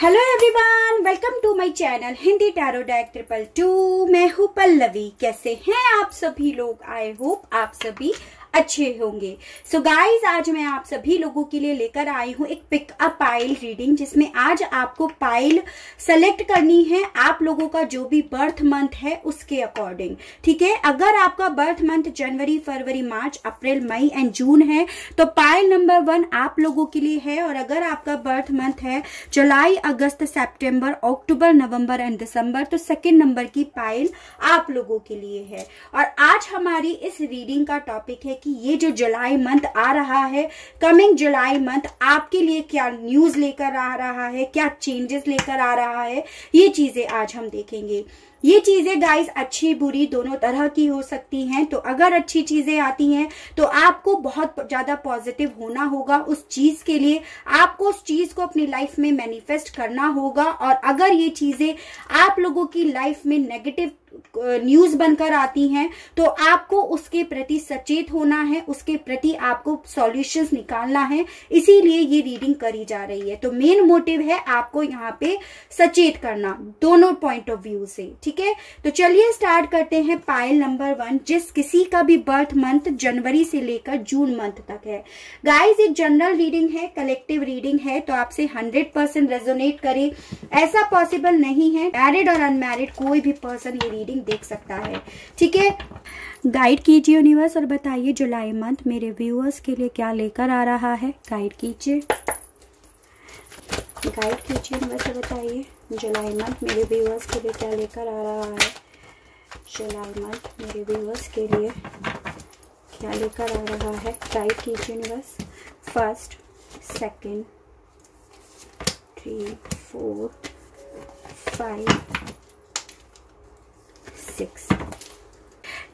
hello everyone welcome to my channel Hindi tarot deck triple two मैं हूँ पल्लवी कैसे हैं आप सभी लोग आई होप आप सभी अच्छे होंगे सो so गाइज आज मैं आप सभी लोगों के लिए लेकर आई हूँ एक पिक अ पाइल रीडिंग जिसमें आज आपको पाइल सेलेक्ट करनी है आप लोगों का जो भी बर्थ मंथ है उसके अकॉर्डिंग ठीक है अगर आपका बर्थ मंथ जनवरी फरवरी मार्च अप्रैल मई एंड जून है तो पाइल नंबर वन आप लोगों के लिए है और अगर आपका बर्थ मंथ है जुलाई अगस्त सेप्टेम्बर अक्टूबर नवम्बर एंड दिसंबर तो सेकेंड नंबर की पाइल आप लोगों के लिए है और आज हमारी इस रीडिंग का टॉपिक है कि ये जो जुलाई मंथ आ रहा है कमिंग जुलाई मंथ आपके लिए क्या न्यूज लेकर आ रहा है क्या चेंजेस लेकर आ रहा है ये चीजें आज हम देखेंगे ये चीजें गाइस अच्छी बुरी दोनों तरह की हो सकती हैं तो अगर अच्छी चीजें आती हैं तो आपको बहुत ज्यादा पॉजिटिव होना होगा उस चीज के लिए आपको उस चीज को अपनी लाइफ में मैनिफेस्ट करना होगा और अगर ये चीजें आप लोगों की लाइफ में नेगेटिव न्यूज बनकर आती हैं तो आपको उसके प्रति सचेत होना है उसके प्रति आपको सॉल्यूशंस निकालना है इसीलिए ये रीडिंग करी जा रही है तो मेन मोटिव है आपको यहाँ पे सचेत करना दोनों पॉइंट ऑफ व्यू से ठीक है तो चलिए स्टार्ट करते हैं पायल नंबर वन जिस किसी का भी बर्थ मंथ जनवरी से लेकर जून मंथ तक है गाइज ये जनरल रीडिंग है कलेक्टिव रीडिंग है तो आपसे हंड्रेड परसेंट रेजोनेट करे ऐसा पॉसिबल नहीं है मैरिड और अनमेरिड कोई भी पर्सन ये रीडिंग देख सकता है ठीक है गाइड कीजिए यूनिवर्स और बताइए जुलाई मंथ मेरे व्यूअर्स के लिए क्या लेकर आ रहा है गाइड कीजिए गाइड कीजिए यूनिवर्स और बताइए जुलाई मंथ मेरे व्यूअर्स के लिए क्या लेकर आ रहा है जुलाई मंथ मेरे व्यूअर्स के लिए क्या लेकर आ रहा है गाइड कीजिए universe first second three four five six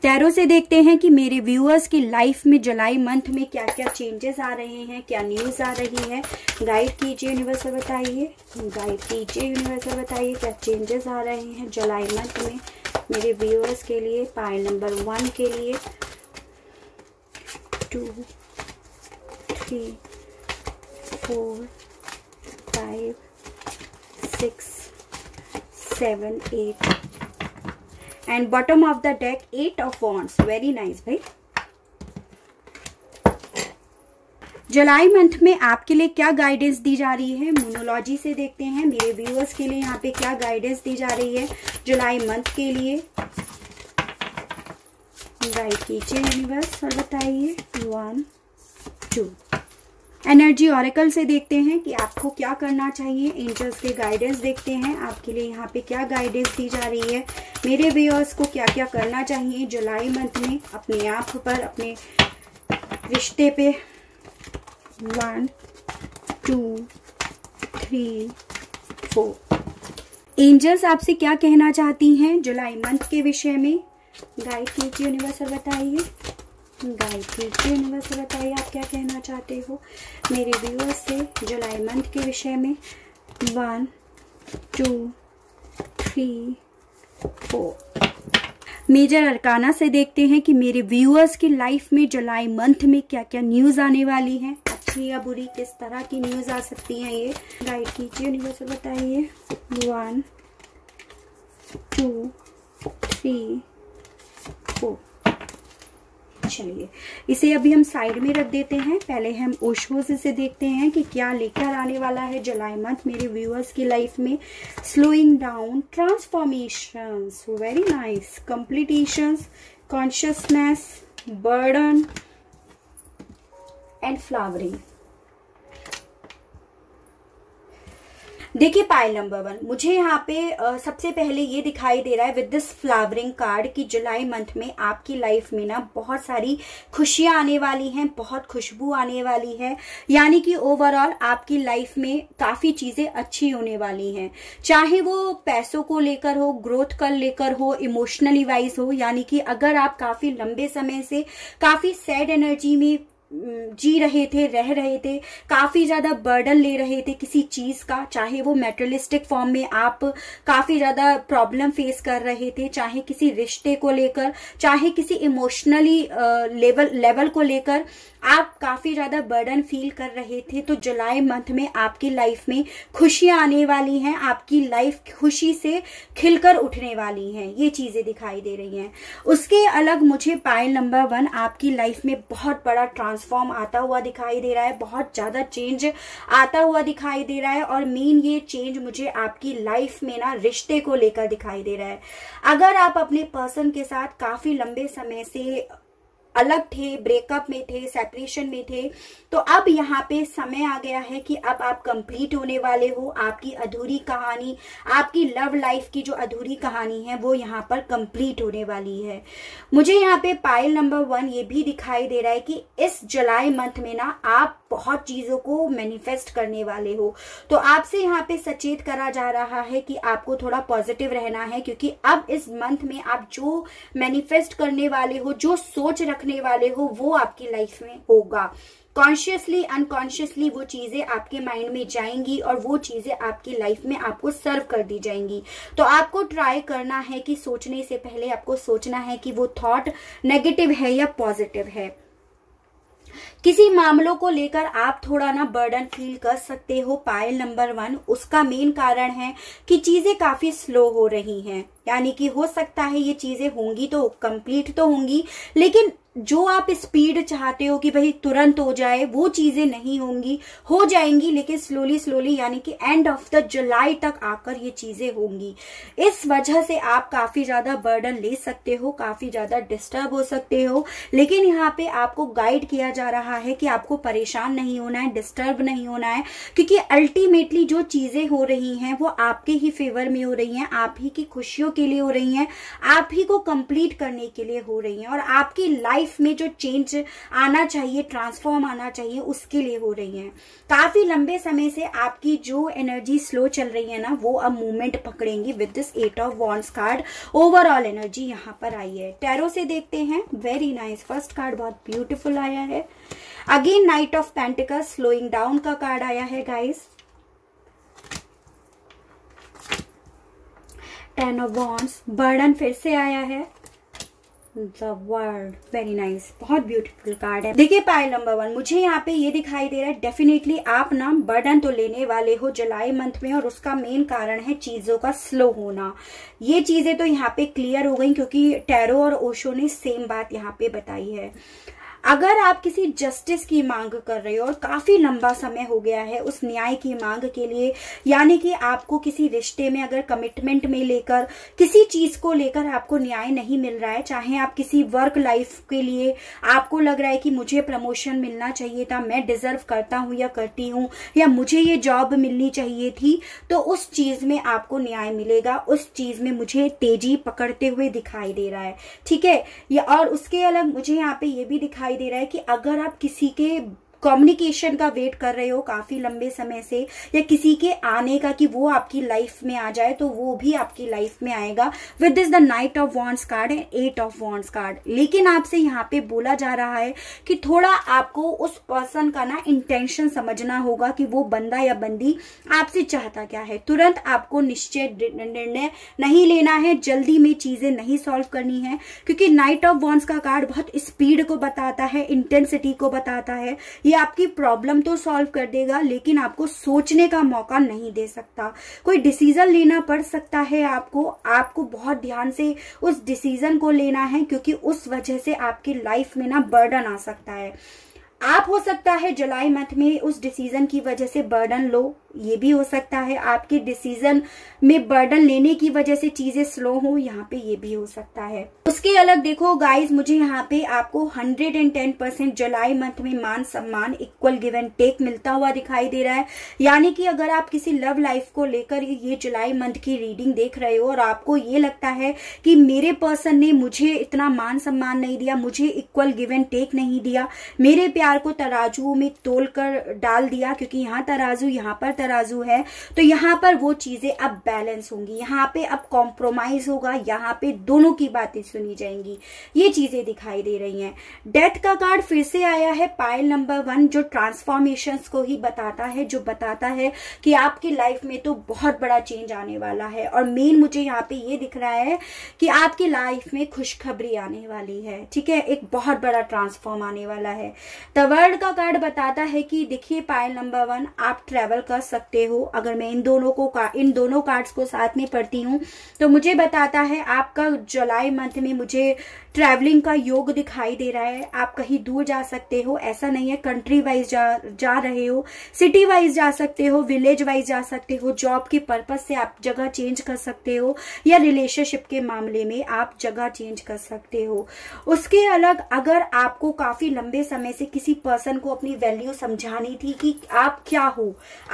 tarot से देखते हैं कि मेरे व्यूअर्स की लाइफ में जुलाई मंथ में क्या क्या चेंजेस आ रहे हैं क्या न्यूज़ आ रही है गाइड कीजिए यूनिवर्सल बताइए गाइड कीजिए यूनिवर्सल बताइए क्या चेंजेस आ रहे हैं जुलाई मंथ में मेरे व्यूअर्स के लिए पायल नंबर वन के लिए two three four five six seven eight and bottom of the deck eight of wands very nice भाई जुलाई मंथ में आपके लिए क्या गाइडेंस दी जा रही है मोनोलॉजी से देखते हैं मेरे व्यूअर्स के लिए यहाँ पे क्या गाइडेंस दी जा रही है जुलाई मंथ के लिए गाइड कीजिए यूनिवर्स और बताइए वन टू एनर्जी ऑरिकल से देखते हैं कि आपको क्या करना चाहिए एंजल्स के गाइडेंस देखते हैं आपके लिए यहाँ पे क्या गाइडेंस दी जा रही है मेरे व्यूअर्स को क्या क्या करना चाहिए जुलाई मंथ में अपने आप पर अपने रिश्ते पे one two three four angels आपसे क्या कहना चाहती हैं जुलाई मंथ के विषय में गाइड कीजिए यूनिवर्सल बताइए गायत्री के यूनिवर्स बताइए आप क्या कहना चाहते हो मेरे व्यूअर्स से जुलाई मंथ के विषय में one two three four major arcana से देखते हैं कि मेरे व्यूअर्स की लाइफ में जुलाई मंथ में क्या क्या न्यूज़ आने वाली है अच्छी या बुरी किस तरह की न्यूज़ आ सकती है ये गाइड कीजिए यूनिवर्स बताइए वन टू थ्री फोर चलिए इसे अभी हम साइड में रख देते हैं पहले हम ओशोज इसे देखते हैं कि क्या लेकर आने वाला है जुलाई मंथ मेरे व्यूअर्स की लाइफ में slowing down transformation very nice completion consciousness burden and flowering देखिए पायल नंबर वन मुझे यहाँ पे सबसे पहले ये दिखाई दे रहा है विद दिस फ्लावरिंग कार्ड कि जुलाई मंथ में आपकी लाइफ में ना बहुत सारी खुशियां आने वाली हैं बहुत खुशबू आने वाली है यानी कि ओवरऑल आपकी लाइफ में काफी चीजें अच्छी होने वाली हैं चाहे वो पैसों को लेकर हो ग्रोथ कर लेकर हो इमोशनली वाइज हो यानी कि अगर आप काफी लंबे समय से काफी सैड एनर्जी में जी रहे थे रह रहे थे काफी ज्यादा बर्डन ले रहे थे किसी चीज का चाहे वो मेटरलिस्टिक फॉर्म में आप काफी ज्यादा प्रॉब्लम फेस कर रहे थे चाहे किसी रिश्ते को लेकर चाहे किसी इमोशनली लेवल लेवल को लेकर आप काफी ज्यादा बर्डन फील कर रहे थे तो जुलाई मंथ में आपकी लाइफ में खुशियां आने वाली हैं आपकी लाइफ खुशी से खिलकर उठने वाली हैं ये चीजें दिखाई दे रही हैं उसके अलग मुझे पायल नंबर वन आपकी लाइफ में बहुत बड़ा ट्रांसफॉर्म आता हुआ दिखाई दे रहा है बहुत ज्यादा चेंज आता हुआ दिखाई दे रहा है और मेन ये चेंज मुझे आपकी लाइफ में ना रिश्ते को लेकर दिखाई दे रहा है अगर आप अपने पर्सन के साथ काफी लंबे समय से अलग थे ब्रेकअप में थे सेपरेशन में थे तो अब यहाँ पे समय आ गया है कि अब आप कंप्लीट होने वाले हो आपकी अधूरी कहानी आपकी लव लाइफ की जो अधूरी कहानी है वो यहाँ पर कंप्लीट होने वाली है मुझे यहाँ पे पाइल नंबर वन ये भी दिखाई दे रहा है कि इस जुलाई मंथ में ना आप बहुत चीज़ों को मैनिफेस्ट करने वाले हो तो आपसे यहाँ पे सचेत करा जा रहा है कि आपको थोड़ा पॉजिटिव रहना है क्योंकि अब इस मंथ में आप जो मैनिफेस्ट करने वाले हो जो सोच रखने वाले हो वो आपकी लाइफ में होगा कॉन्शियसली अनकॉन्शियसली वो चीजें आपके माइंड में जाएंगी और वो चीजें आपकी लाइफ में आपको सर्व कर दी जाएंगी तो आपको ट्राई करना है कि सोचने से पहले आपको सोचना है कि वो थॉट नेगेटिव है या पॉजिटिव है किसी मामलों को लेकर आप थोड़ा ना बर्डन फील कर सकते हो पायल नंबर वन उसका मेन कारण है कि चीजें काफी स्लो हो रही हैं यानी कि हो सकता है ये चीजें होंगी तो कंप्लीट तो होंगी लेकिन जो आप स्पीड चाहते हो कि भाई तुरंत हो जाए वो चीजें नहीं होंगी हो जाएंगी लेकिन स्लोली स्लोली यानी कि एंड ऑफ द जुलाई तक आकर ये चीजें होंगी इस वजह से आप काफी ज्यादा बर्डन ले सकते हो काफी ज्यादा डिस्टर्ब हो सकते हो लेकिन यहाँ पे आपको गाइड किया जा रहा है कि आपको परेशान नहीं होना है डिस्टर्ब नहीं होना है क्योंकि अल्टीमेटली जो चीजें हो रही है वो आपके ही फेवर में हो रही है आप ही की खुशियों के लिए हो रही है आप ही को कंप्लीट करने के लिए हो रही है और आपकी लाइफ लाइफ में जो चेंज आना चाहिए ट्रांसफॉर्म आना चाहिए उसके लिए हो रही है काफी लंबे समय से आपकी जो एनर्जी स्लो चल रही है ना वो अब मूवमेंट पकड़ेंगी with this eight of wands card overall energy यहाँ पर आई है टैरो से देखते हैं वेरी नाइस फर्स्ट कार्ड बहुत ब्यूटिफुल आया है again knight of pentacle slowing down का कार्ड आया है guys ten of wands burden फिर से आया है द वर्ल्ड वेरी नाइस बहुत ब्यूटीफुल कार्ड है देखिए पायल नंबर वन मुझे यहाँ पे ये दिखाई दे रहा है डेफिनेटली आप ना बर्डन तो लेने वाले हो जुलाई मंथ में और उसका मेन कारण है चीजों का स्लो होना ये चीजें तो यहाँ पे क्लियर हो गई क्योंकि टैरो और ओशो ने सेम बात यहाँ पे बताई है अगर आप किसी जस्टिस की मांग कर रहे हो और काफी लंबा समय हो गया है उस न्याय की मांग के लिए यानी कि आपको किसी रिश्ते में अगर कमिटमेंट में लेकर किसी चीज को लेकर आपको न्याय नहीं मिल रहा है चाहे आप किसी वर्क लाइफ के लिए आपको लग रहा है कि मुझे प्रमोशन मिलना चाहिए था मैं डिजर्व करता हूं या करती हूं या मुझे ये जॉब मिलनी चाहिए थी तो उस चीज में आपको न्याय मिलेगा उस चीज में मुझे तेजी पकड़ते हुए दिखाई दे रहा है ठीक है और उसके अलग मुझे यहाँ पे ये भी दिखाई दिखाई दे रहा है कि अगर आप किसी के कम्युनिकेशन का वेट कर रहे हो काफी लंबे समय से या किसी के आने का कि वो आपकी लाइफ में आ जाए तो वो भी आपकी लाइफ में आएगा with is the knight of wands card and eight of wands card लेकिन आपसे यहाँ पे बोला जा रहा है कि थोड़ा आपको उस पर्सन का ना इंटेंशन समझना होगा कि वो बंदा या बंदी आपसे चाहता क्या है तुरंत आपको निश्चय निर्णय नहीं लेना है जल्दी में चीजें नहीं सॉल्व करनी है क्योंकि नाइट ऑफ वॉन्ट्स का कार्ड बहुत स्पीड को बताता है इंटेंसिटी को बताता है ये आपकी प्रॉब्लम तो सॉल्व कर देगा लेकिन आपको सोचने का मौका नहीं दे सकता कोई डिसीजन लेना पड़ सकता है आपको आपको बहुत ध्यान से उस डिसीजन को लेना है क्योंकि उस वजह से आपकी लाइफ में ना बर्डन आ सकता है आप हो सकता है जुलाई मंथ में उस डिसीजन की वजह से बर्डन लो ये भी हो सकता है आपके डिसीजन में बर्डन लेने की वजह से चीजें स्लो हो यहाँ पे ये भी हो सकता है उसके अलग देखो गाइस मुझे यहाँ पे आपको 110 परसेंट जुलाई मंथ में मान सम्मान इक्वल गिव एंड टेक मिलता हुआ दिखाई दे रहा है यानी कि अगर आप किसी लव लाइफ को लेकर ये जुलाई मंथ की रीडिंग देख रहे हो और आपको ये लगता है कि मेरे पर्सन ने मुझे इतना मान सम्मान नहीं दिया मुझे इक्वल गिव एंड टेक नहीं दिया मेरे प्यार तार को तराजू में तोल कर डाल दिया क्योंकि यहाँ तराजू यहाँ पर तराजू है तो यहाँ पर वो चीजें अब बैलेंस होंगी यहाँ पे अब कॉम्प्रोमाइज होगा यहाँ पे दोनों की बातें सुनी जाएंगी ये चीजें दिखाई दे रही हैं डेथ का कार्ड फिर से आया है पायल नंबर वन जो ट्रांसफॉर्मेशन को ही बताता है जो बताता है कि आपकी लाइफ में तो बहुत बड़ा चेंज आने वाला है और मेन मुझे यहाँ पे ये दिख रहा है कि आपकी लाइफ में खुशखबरी आने वाली है ठीक है एक बहुत बड़ा ट्रांसफॉर्म आने वाला है द वर्ल्ड का कार्ड बताता है कि देखिए पायल नंबर वन आप ट्रेवल कर सकते हो अगर मैं इन दोनों को इन दोनों कार्ड्स को साथ में पढ़ती हूँ तो मुझे बताता है आपका जुलाई मंथ में मुझे ट्रैवलिंग का योग दिखाई दे रहा है आप कहीं दूर जा सकते हो ऐसा नहीं है कंट्री वाइज जा जा रहे हो सिटी वाइज जा सकते हो विलेज वाइज जा सकते हो जॉब के पर्पज से आप जगह चेंज कर सकते हो या रिलेशनशिप के मामले में आप जगह चेंज कर सकते हो उसके अलग अगर आपको काफी लंबे समय से किसी किसी पर्सन को अपनी वैल्यू समझानी थी कि आप क्या हो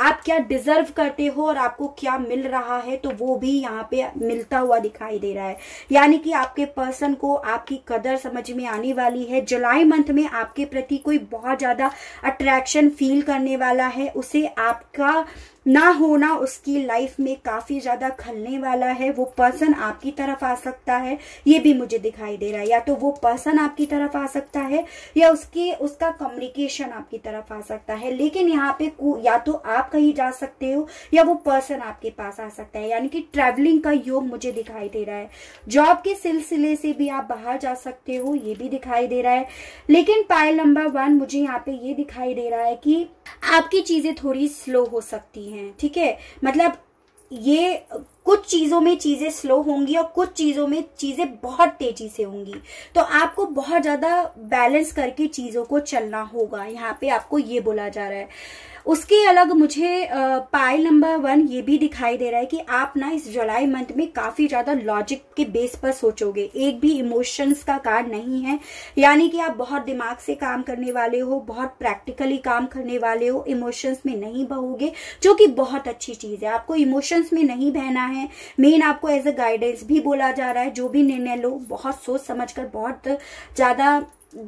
आप क्या डिजर्व करते हो और आपको क्या मिल रहा है तो वो भी यहाँ पे मिलता हुआ दिखाई दे रहा है यानी कि आपके पर्सन को आपकी कदर समझ में आने वाली है जुलाई मंथ में आपके प्रति कोई बहुत ज्यादा अट्रैक्शन फील करने वाला है उसे आपका ना होना उसकी लाइफ में काफी ज्यादा खलने वाला है वो पर्सन आपकी तरफ आ सकता है ये भी मुझे दिखाई दे रहा है या तो वो पर्सन आपकी तरफ आ सकता है या उसके उसका कम्युनिकेशन आपकी तरफ आ सकता है लेकिन यहाँ पे या तो आप कहीं जा सकते हो या वो पर्सन आपके पास आ सकता है यानी कि ट्रेवलिंग का योग मुझे दिखाई दे रहा है जॉब के सिलसिले से भी आप बाहर जा सकते हो ये भी दिखाई दे रहा है लेकिन पायल नंबर वन मुझे यहाँ पे ये दिखाई दे रहा है कि आपकी चीजें थोड़ी स्लो हो सकती है हैं ठीक है मतलब ये कुछ चीजों में चीजें स्लो होंगी और कुछ चीजों में चीजें बहुत तेजी से होंगी तो आपको बहुत ज्यादा बैलेंस करके चीजों को चलना होगा यहाँ पे आपको ये बोला जा रहा है उसके अलग मुझे पाइल नंबर वन ये भी दिखाई दे रहा है कि आप ना इस जुलाई मंथ में काफी ज्यादा लॉजिक के बेस पर सोचोगे एक भी इमोशंस का कार्ड नहीं है यानी कि आप बहुत दिमाग से काम करने वाले हो बहुत प्रैक्टिकली काम करने वाले हो इमोशंस में नहीं बहोगे जो कि बहुत अच्छी चीज है आपको इमोशंस में नहीं बहना है है मेन आपको एज अ गाइडेंस भी बोला जा रहा है जो भी निर्णय लो बहुत सोच समझकर बहुत ज्यादा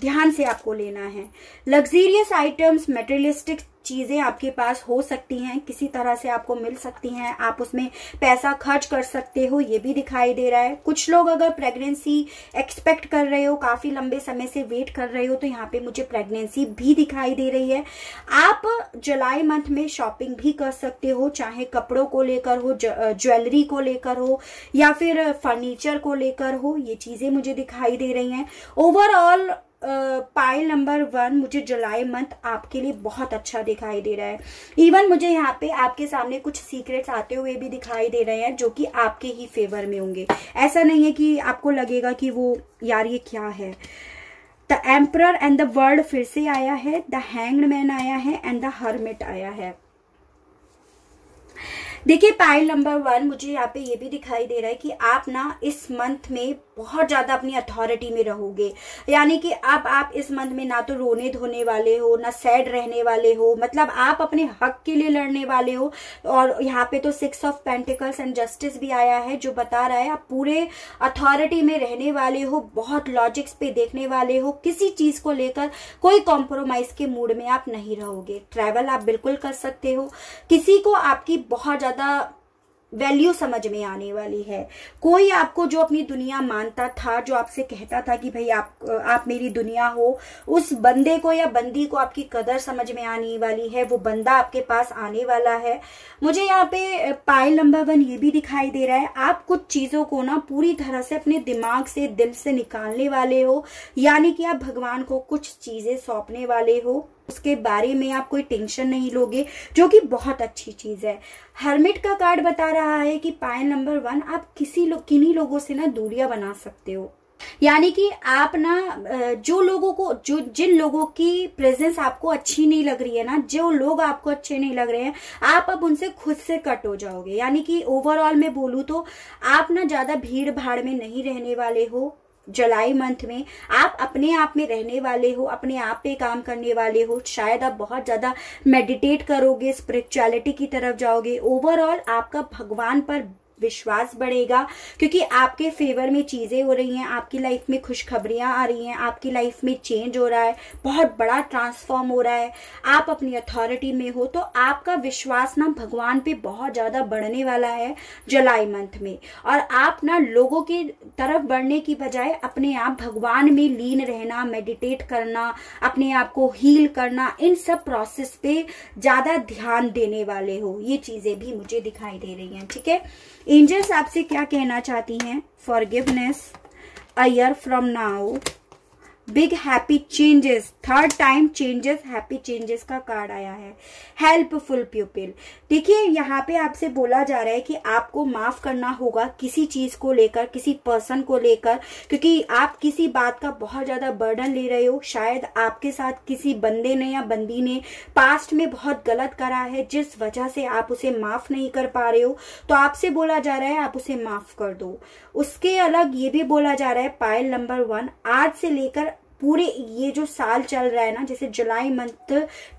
ध्यान से आपको लेना है लग्जीरियस आइटम्स मेटेरियलिस्टिक चीज़ें आपके पास हो सकती हैं किसी तरह से आपको मिल सकती हैं आप उसमें पैसा खर्च कर सकते हो ये भी दिखाई दे रहा है कुछ लोग अगर प्रेगनेंसी एक्सपेक्ट कर रहे हो काफ़ी लंबे समय से वेट कर रहे हो तो यहाँ पे मुझे प्रेगनेंसी भी दिखाई दे रही है आप जुलाई मंथ में शॉपिंग भी कर सकते हो चाहे कपड़ों को लेकर हो ज्वेलरी को लेकर हो या फिर फर्नीचर को लेकर हो ये चीज़ें मुझे दिखाई दे रही है ओवरऑल पाइल नंबर वन मुझे जुलाई मंथ आपके लिए बहुत अच्छा दिखाई दे रहा है इवन मुझे यहाँ पे आपके सामने कुछ सीक्रेट्स आते हुए भी दिखाई दे रहे हैं जो कि आपके ही फेवर में होंगे ऐसा नहीं है कि आपको लगेगा कि वो यार ये क्या है the emperor and the world फिर से आया है द हैंग्ड मैन आया है एंड द हर्मिट आया है देखिए पाइल नंबर वन मुझे यहाँ पे ये भी दिखाई दे रहा है कि आप ना इस मंथ में बहुत ज़्यादा अपनी अथॉरिटी में रहोगे यानी कि अब आप इस मंथ में ना तो रोने धोने वाले हो ना सैड रहने वाले हो मतलब आप अपने हक के लिए लड़ने वाले हो और यहाँ पे तो six of pentacles and justice भी आया है जो बता रहा है आप पूरे अथॉरिटी में रहने वाले हो बहुत लॉजिक्स पे देखने वाले हो किसी चीज़ को लेकर कोई कॉम्प्रोमाइज़ के मूड में आप नहीं रहोगे ट्रैवल आप बिल्कुल कर सकते हो किसी को आपकी बहुत ज़्यादा वैल्यू समझ में आने वाली है कोई आपको जो अपनी दुनिया मानता था जो आपसे कहता था कि भाई आप आप मेरी दुनिया हो उस बंदे को या बंदी को आपकी कदर समझ में आने वाली है वो बंदा आपके पास आने वाला है मुझे यहाँ पे पाइल नंबर वन ये भी दिखाई दे रहा है आप कुछ चीज़ों को ना पूरी तरह से अपने दिमाग से दिल से निकालने वाले हो यानी कि आप भगवान को कुछ चीज़ें सौंपने वाले हो उसके बारे में आप कोई टेंशन नहीं लोगे जो कि बहुत अच्छी चीज़ है हर्मिट का कार्ड बता रहा है कि पायल नंबर वन आप किसी लो, किन्हीं लोगों से ना दूरियां बना सकते हो यानी कि आप ना जो लोगों को जो जिन लोगों की प्रेजेंस आपको अच्छी नहीं लग रही है ना जो लोग आपको अच्छे नहीं लग रहे हैं आप अब उनसे खुद से कट हो जाओगे यानी कि ओवरऑल मैं बोलूँ तो आप ना ज्यादा भीड़ भाड़ में नहीं रहने वाले हो जुलाई मंथ में आप अपने आप में रहने वाले हो अपने आप पे काम करने वाले हो शायद आप बहुत ज्यादा मेडिटेट करोगे स्पिरिचुअलिटी की तरफ जाओगे ओवरऑल आपका भगवान पर विश्वास बढ़ेगा क्योंकि आपके फेवर में चीज़ें हो रही हैं आपकी लाइफ में खुशखबरियां आ रही हैं आपकी लाइफ में चेंज हो रहा है बहुत बड़ा ट्रांसफॉर्म हो रहा है आप अपनी अथॉरिटी में हो तो आपका विश्वास ना भगवान पे बहुत ज़्यादा बढ़ने वाला है जुलाई मंथ में और आप ना लोगों के तरफ बढ़ने की बजाय अपने आप भगवान में लीन रहना मेडिटेट करना अपने आप को हील करना इन सब प्रोसेस पे ज़्यादा ध्यान देने वाले हो ये चीज़ें भी मुझे दिखाई दे रही हैं ठीक है एंजल्स आपसे क्या कहना चाहती हैं forgiveness a year from now big happy changes third time changes happy changes का कार्ड आया है हेल्पफुल प्यूपिल देखिए यहाँ पे आपसे बोला जा रहा है कि आपको माफ करना होगा किसी चीज को लेकर किसी पर्सन को लेकर क्योंकि आप किसी बात का बहुत ज्यादा बर्डन ले रहे हो शायद आपके साथ किसी बंदे ने या बंदी ने पास्ट में बहुत गलत करा है जिस वजह से आप उसे माफ नहीं कर पा रहे हो तो आपसे बोला जा रहा है आप उसे माफ कर दो उसके अलग ये भी बोला जा रहा है पायल नंबर वन आज से लेकर पूरे ये जो साल चल रहा है ना जैसे जुलाई मंथ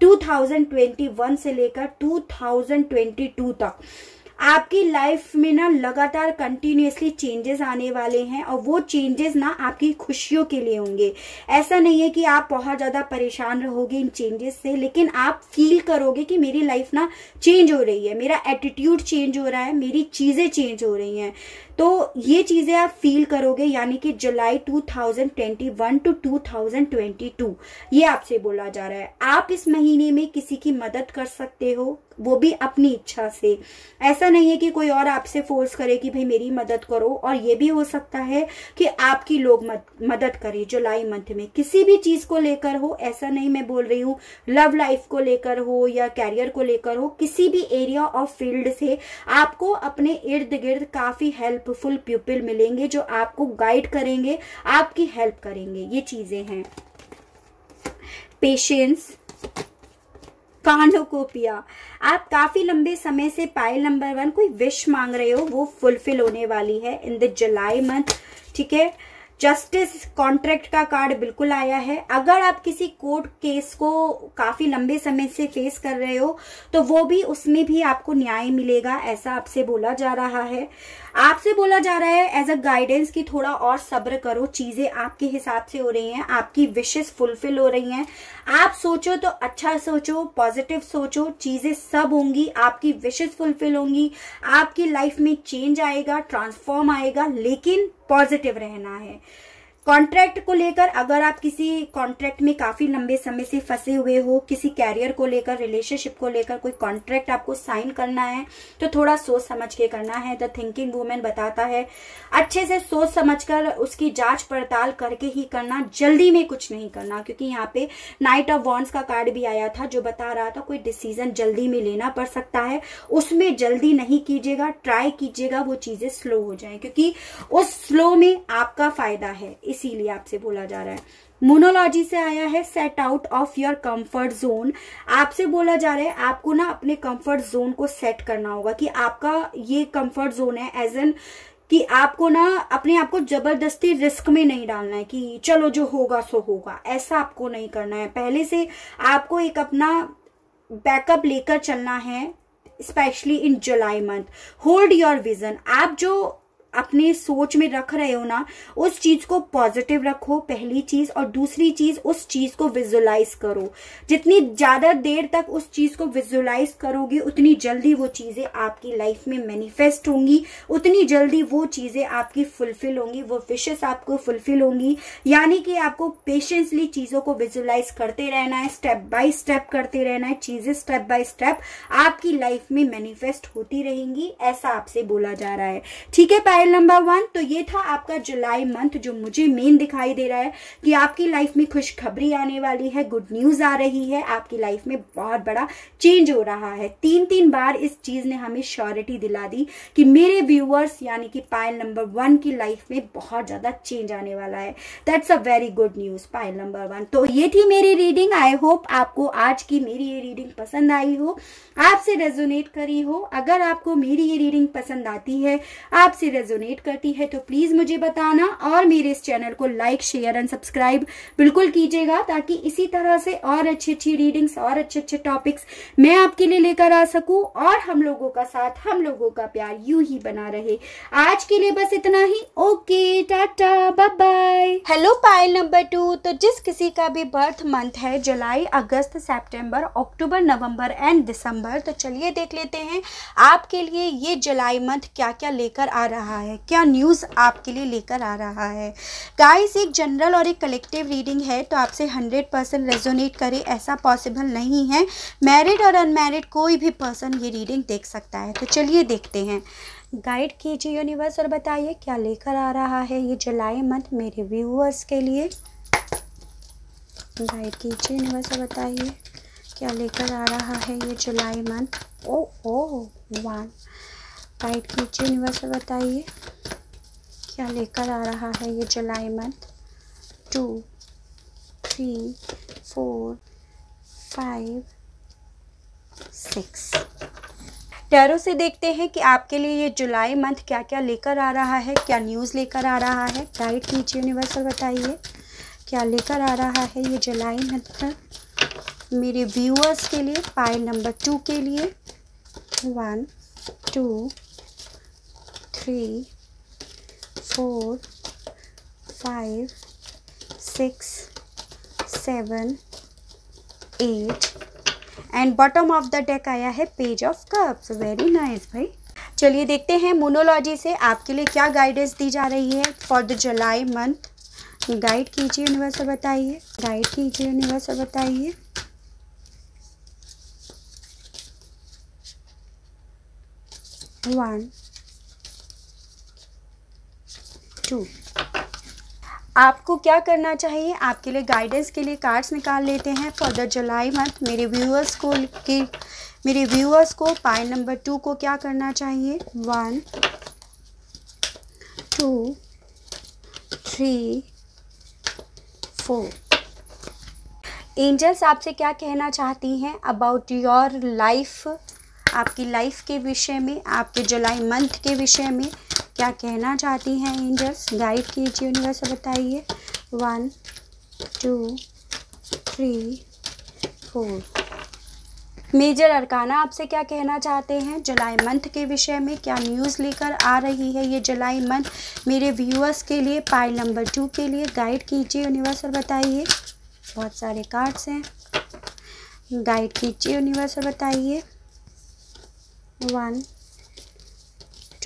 2021 से लेकर 2022 तक आपकी लाइफ में ना लगातार कंटिन्यूसली चेंजेस आने वाले हैं और वो चेंजेस ना आपकी खुशियों के लिए होंगे ऐसा नहीं है कि आप बहुत ज़्यादा परेशान रहोगे इन चेंजेस से लेकिन आप फील करोगे कि मेरी लाइफ ना चेंज हो रही है मेरा एटीट्यूड चेंज हो रहा है मेरी चीज़ें चेंज हो रही हैं तो ये चीजें आप फील करोगे यानी कि जुलाई 2021 टू 2022 ये आपसे बोला जा रहा है आप इस महीने में किसी की मदद कर सकते हो वो भी अपनी इच्छा से ऐसा नहीं है कि कोई और आपसे फोर्स करे कि भाई मेरी मदद करो और ये भी हो सकता है कि आपकी लोग मदद करें जुलाई मंथ में किसी भी चीज को लेकर हो ऐसा नहीं मैं बोल रही हूँ लव लाइफ को लेकर हो या कैरियर को लेकर हो किसी भी एरिया ऑफ फील्ड से आपको अपने इर्द गिर्द काफी हेल्प हेल्पफुल पीपल मिलेंगे जो आपको गाइड करेंगे आपकी हेल्प करेंगे ये चीजें हैं पेशेंस कानोकोपिया आप काफी लंबे समय से पाइल नंबर वन कोई विश मांग रहे हो वो फुलफिल होने वाली है इन द जुलाई मंथ ठीक है जस्टिस कॉन्ट्रैक्ट का कार्ड बिल्कुल आया है अगर आप किसी कोर्ट केस को काफी लंबे समय से फेस कर रहे हो तो वो भी उसमें भी आपको न्याय मिलेगा ऐसा आपसे बोला जा रहा है आपसे बोला जा रहा है एज अ गाइडेंस कि थोड़ा और सब्र करो चीजें आपके हिसाब से हो रही हैं आपकी विशेष फुलफिल हो रही हैं आप सोचो तो अच्छा सोचो पॉजिटिव सोचो चीजें सब होंगी आपकी विशेष फुलफिल होंगी आपकी लाइफ में चेंज आएगा ट्रांसफॉर्म आएगा लेकिन पॉजिटिव रहना है कॉन्ट्रैक्ट को लेकर अगर आप किसी कॉन्ट्रैक्ट में काफी लंबे समय से फंसे हुए हो किसी कैरियर को लेकर रिलेशनशिप को लेकर कोई कॉन्ट्रैक्ट आपको साइन करना है तो थोड़ा सोच समझ के करना है द थिंकिंग वूमेन बताता है अच्छे से सोच समझ कर उसकी जांच पड़ताल करके ही करना जल्दी में कुछ नहीं करना क्योंकि यहाँ पे नाइट ऑफ वॉन्स का कार्ड भी आया था जो बता रहा था कोई डिसीजन जल्दी में लेना पड़ सकता है उसमें जल्दी नहीं कीजिएगा ट्राई कीजिएगा वो चीजें स्लो हो जाए क्योंकि उस स्लो में आपका फायदा है इसीलिए आपसे बोला जा रहा है मोनोलॉजी से आया है set out of your comfort zone आपसे बोला जा रहा है आपको ना अपने कंफर्ट जोन को सेट करना होगा कि आपका ये कंफर्ट जोन है एज एन कि आपको ना अपने आप को जबरदस्ती रिस्क में नहीं डालना है कि चलो जो होगा सो होगा ऐसा आपको नहीं करना है पहले से आपको एक अपना बैकअप लेकर चलना है specially in July month hold your vision आप जो अपने सोच में रख रहे हो ना उस चीज को पॉजिटिव रखो पहली चीज और दूसरी चीज उस चीज को विजुअलाइज करो जितनी ज्यादा देर तक उस चीज को विजुलाइज करोगे उतनी जल्दी वो चीजें आपकी लाइफ में मैनिफेस्ट होंगी उतनी जल्दी वो चीजें आपकी फुलफिल होंगी वो विशेष आपको फुलफिल होंगी यानी कि आपको पेशेंसली चीजों को विजुअलाइज करते रहना है स्टेप बाय स्टेप करते रहना है चीजें स्टेप बाय स्टेप आपकी लाइफ में मैनिफेस्ट होती रहेंगी ऐसा आपसे बोला जा रहा है ठीक है स्टाइल नंबर वन तो ये था आपका जुलाई मंथ जो मुझे मेन दिखाई दे रहा है कि आपकी लाइफ में खुशखबरी आने वाली है गुड न्यूज आ रही है आपकी लाइफ में बहुत बड़ा चेंज हो रहा है तीन तीन बार इस चीज ने हमें श्योरिटी दिला दी कि मेरे व्यूअर्स यानी कि पायल नंबर वन की लाइफ में बहुत ज्यादा चेंज आने वाला है that's a very good news pile number one तो ये थी मेरी रीडिंग आई होप आपको आज की मेरी ये रीडिंग पसंद आई हो आपसे रेजोनेट करी हो अगर आपको मेरी ये रीडिंग पसंद आती है आपसे रेजोनेट करती है तो प्लीज मुझे बताना और मेरे इस चैनल को लाइक शेयर एंड सब्सक्राइब बिल्कुल कीजिएगा ताकि इसी तरह से और अच्छी अच्छी रीडिंग्स और अच्छे अच्छे टॉपिक्स मैं आपके लिए लेकर आ सकूं और हम लोगों का साथ हम लोगों का प्यार यू ही बना रहे आज के लिए बस इतना ही okay tata bye bye hello pile number two तो जिस किसी का भी बर्थ मंथ है जुलाई अगस्त सेप्टेम्बर अक्टूबर नवम्बर एंड दिसंबर तो चलिए देख लेते हैं आपके लिए ये जुलाई मंथ क्या क्या लेकर आ रहा है रहा है क्या न्यूज़ आपके लिए लेकर आ रहा है गाइस एक जनरल और एक कलेक्टिव रीडिंग है तो आपसे हंड्रेड परसेंट रेजोनेट करे ऐसा पॉसिबल नहीं है मैरिड और अनमैरिड कोई भी पर्सन ये रीडिंग देख सकता है तो चलिए देखते हैं गाइड कीजिए यूनिवर्स और बताइए क्या लेकर आ रहा है ये जुलाई मंथ मेरे व्यूअर्स के लिए गाइड कीजिए यूनिवर्स और बताइए क्या लेकर आ रहा है ये जुलाई मंथ ओ ओ वन गाइड कीजिए निवास बताइए क्या लेकर आ रहा है ये July month two three four five six tarot से देखते हैं कि आपके लिए ये जुलाई मंथ क्या क्या लेकर आ रहा है क्या न्यूज़ लेकर आ रहा है गाइड कीजिए यूनिवर्सल बताइए क्या लेकर आ रहा है ये जुलाई मंथ मेरे व्यूअर्स के लिए पाइल नंबर टू के लिए one two three four five six seven eight and bottom of the deck आया है page of cups very nice भाई चलिए देखते हैं मोनोलॉजी से आपके लिए क्या गाइडेंस दी जा रही है for the July month guide कीजिए यूनिवर्स बताइए गाइड कीजिए यूनिवर्स बताइए वन टू आपको क्या करना चाहिए आपके लिए गाइडेंस के लिए कार्ड्स निकाल लेते हैं फॉर द जुलाई मंथ मेरे व्यूअर्स को के मेरे व्यूअर्स को पाइल नंबर टू को क्या करना चाहिए one two three four angels आपसे क्या कहना चाहती हैं अबाउट योर लाइफ आपकी लाइफ के विषय में आपके जुलाई मंथ के विषय में क्या कहना चाहती हैं एंजल्स गाइड कीजिए यूनिवर्स बताइए one two three four major arcana आपसे क्या कहना चाहते हैं जुलाई मंथ के विषय में क्या न्यूज़ लेकर आ रही है ये जुलाई मंथ मेरे व्यूअर्स के लिए पाइल नंबर टू के लिए गाइड कीजिए यूनिवर्स और बताइए बहुत सारे कार्ड्स हैं गाइड कीजिए यूनिवर्स और बताइए वन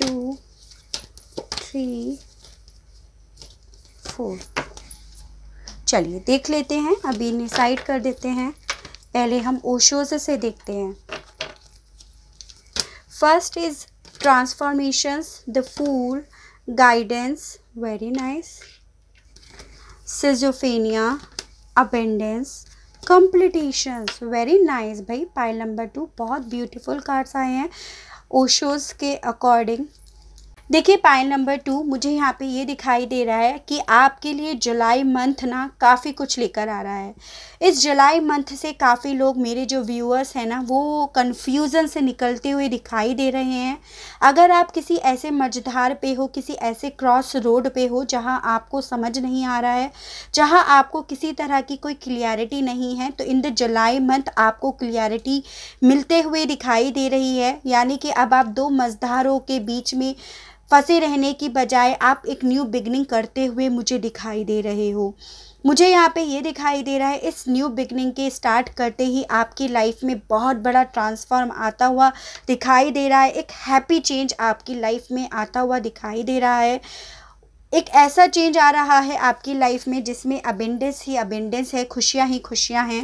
टू थ्री फोर चलिए देख लेते हैं अभी इन्हें साइड कर देते हैं पहले हम ओशोज से देखते हैं first is transformations the fool guidance very nice सिजोफेनिया अबेंडेंस कम्प्लीटेशंस वेरी नाइस भाई पाइल नंबर टू बहुत ब्यूटीफुल कार्ड्स आए हैं ओशोज के अकॉर्डिंग देखिए पाइल नंबर टू मुझे यहाँ पे ये दिखाई दे रहा है कि आपके लिए जुलाई मंथ ना काफ़ी कुछ लेकर आ रहा है इस जुलाई मंथ से काफ़ी लोग मेरे जो व्यूअर्स हैं ना वो कन्फ्यूज़न से निकलते हुए दिखाई दे रहे हैं अगर आप किसी ऐसे मझधार पे हो किसी ऐसे क्रॉस रोड पे हो जहाँ आपको समझ नहीं आ रहा है जहाँ आपको किसी तरह की कोई क्लियरिटी नहीं है तो इन द जुलाई मंथ आपको क्लियरिटी मिलते हुए दिखाई दे रही है यानी कि अब आप दो मझधारों के बीच में फंसे रहने की बजाय आप एक न्यू बिगनिंग करते हुए मुझे दिखाई दे रहे हो मुझे यहाँ पे ये दिखाई दे रहा है इस न्यू बिगनिंग के स्टार्ट करते ही आपकी लाइफ में बहुत बड़ा ट्रांसफॉर्म आता हुआ दिखाई दे रहा है एक हैप्पी चेंज आपकी लाइफ में आता हुआ दिखाई दे रहा है एक ऐसा चेंज आ रहा है आपकी लाइफ में जिसमें अबेंडेंस ही अबेंडेंस है खुशियाँ ही खुशियाँ हैं